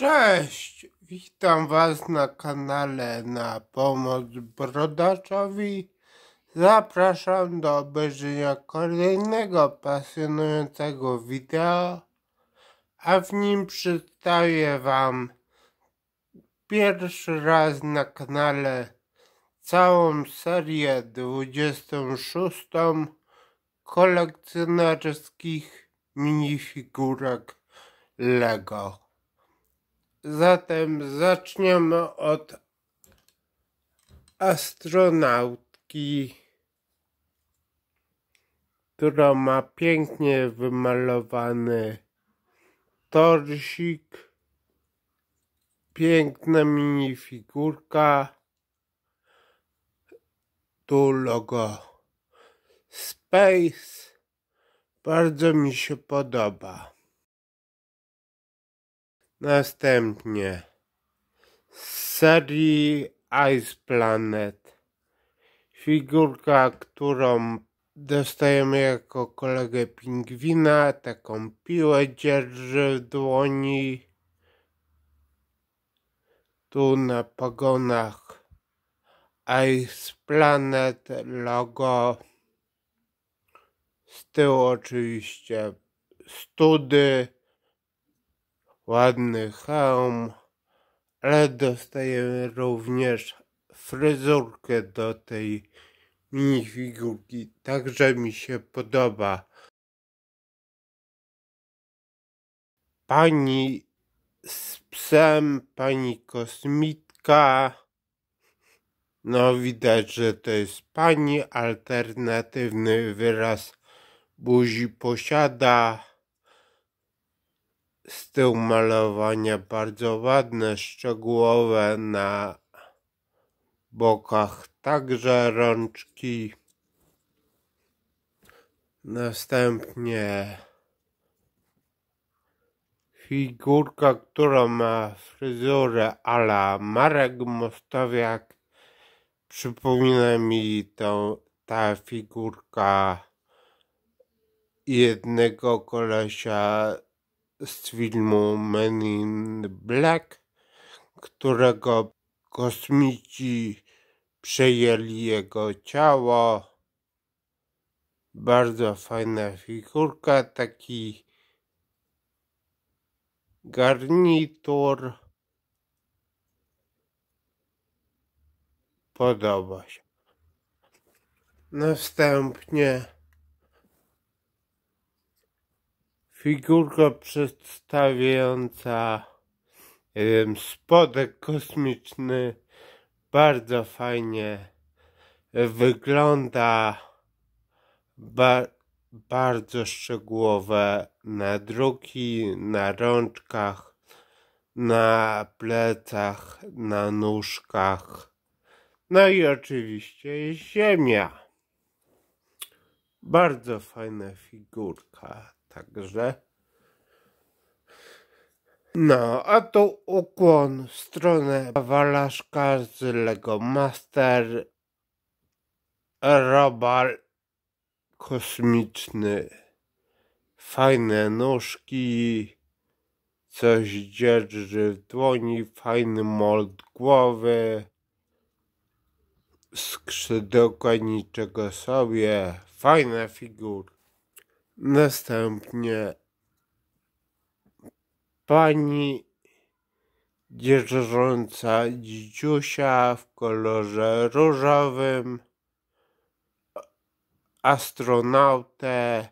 Cześć, witam Was na kanale na pomoc brodaczowi. Zapraszam do obejrzenia kolejnego pasjonującego wideo, a w nim przedstawię Wam pierwszy raz na kanale całą serię 26 kolekcjonerskich minifigurek LEGO. Zatem zaczniemy od astronautki, która ma pięknie wymalowany torsik, piękna minifigurka, tu logo Space, bardzo mi się podoba. Następnie z serii Ice Planet figurka, którą dostajemy jako kolegę pingwina, taką piłę dzierży w dłoni. Tu na pogonach Ice Planet logo. Z tyłu oczywiście study ładny hełm, ale dostajemy również fryzurkę do tej minifigurki. Także mi się podoba. Pani z psem, pani kosmitka. No widać, że to jest pani alternatywny wyraz buzi posiada styl malowania bardzo ładny, szczegółowe na bokach, także rączki. Następnie figurka, która ma fryzurę ala Marek Mostowiak. Przypomina mi tą, ta figurka jednego kolesia z filmu Men in Black, którego kosmici przejęli jego ciało. Bardzo fajna figurka, taki garnitur. Podoba się. Następnie figurka przedstawiająca wiem, spodek kosmiczny bardzo fajnie e, wygląda ba bardzo szczegółowe na druki, na rączkach na plecach na nóżkach no i oczywiście ziemia bardzo fajna figurka Także. No, a tu ukłon w stronę Walaszka z Lego Master Robal kosmiczny. Fajne nóżki, coś dzierży w dłoni, fajny mold głowy, skrzydełka niczego sobie, fajna figurka. Następnie pani dzierżąca dziusia w kolorze różowym, astronautę,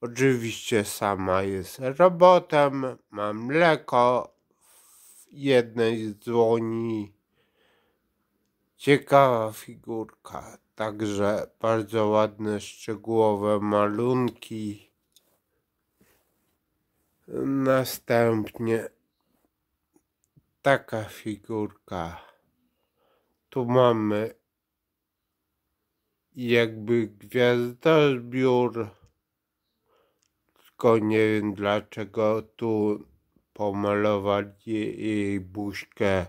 oczywiście sama jest robotem, ma mleko w jednej z dłoni. Ciekawa figurka, także bardzo ładne szczegółowe malunki. Następnie taka figurka. Tu mamy jakby gwiazdozbiór, tylko nie wiem dlaczego tu pomalowali jej buźkę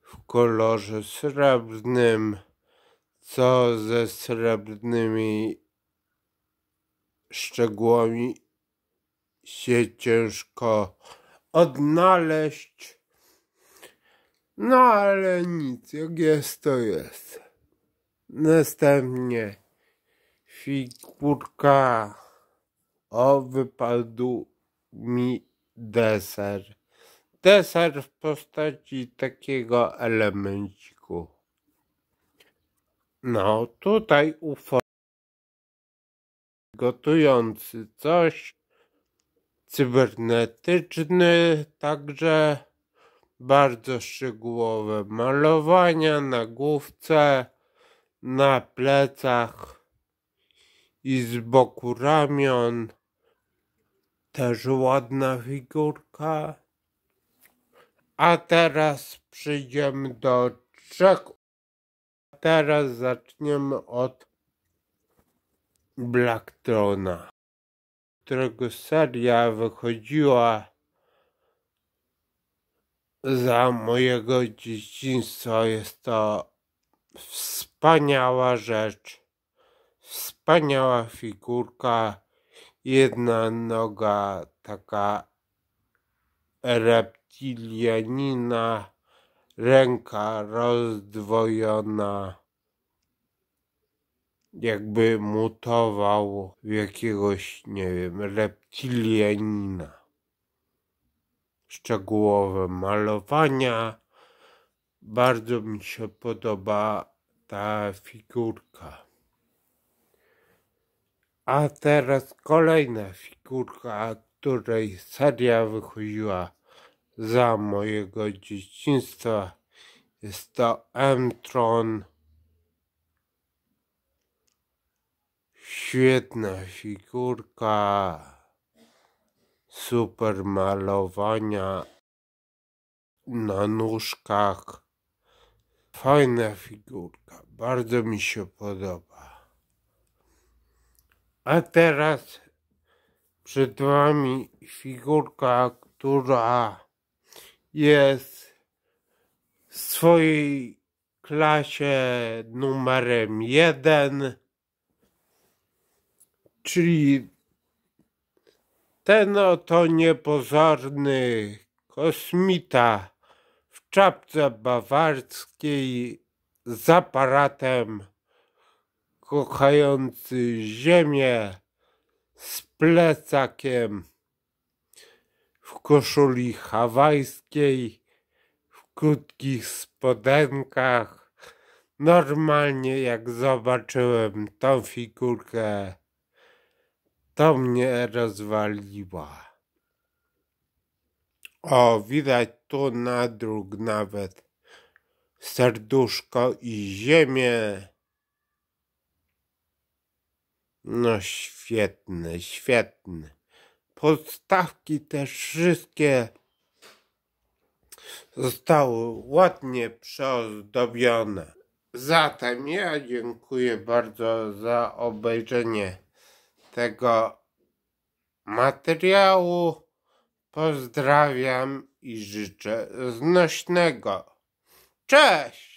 w kolorze srebrnym, co ze srebrnymi szczegółami się ciężko odnaleźć. No ale nic, jak jest to jest. Następnie figurka o wypadu mi deser. Deser w postaci takiego elemenciku. No tutaj ufo gotujący coś cybernetyczny, także bardzo szczegółowe malowania na główce, na plecach i z boku ramion. Też ładna figurka. A teraz przyjdziemy do trzech. Teraz zaczniemy od Blacktrona którego seria wychodziła za mojego dzieciństwa. Jest to wspaniała rzecz, wspaniała figurka, jedna noga taka reptilianina, ręka rozdwojona jakby mutował w jakiegoś, nie wiem, reptilianina. Szczegółowe malowania. Bardzo mi się podoba ta figurka. A teraz kolejna figurka, której seria wychodziła za mojego dzieciństwa. Jest to M-Tron Świetna figurka. Super malowania na nóżkach. Fajna figurka. Bardzo mi się podoba. A teraz przed Wami figurka, która jest w swojej klasie numerem jeden Czyli ten oto niepozorny kosmita w czapce bawarskiej z aparatem kochający ziemię z plecakiem w koszuli hawajskiej, w krótkich spodenkach. Normalnie jak zobaczyłem tą figurkę to mnie rozwaliła. O, widać tu na dróg nawet serduszko i ziemię. No świetny, świetny. Podstawki też wszystkie zostały ładnie przeozdobione. Zatem ja dziękuję bardzo za obejrzenie tego materiału. Pozdrawiam i życzę znośnego. Cześć!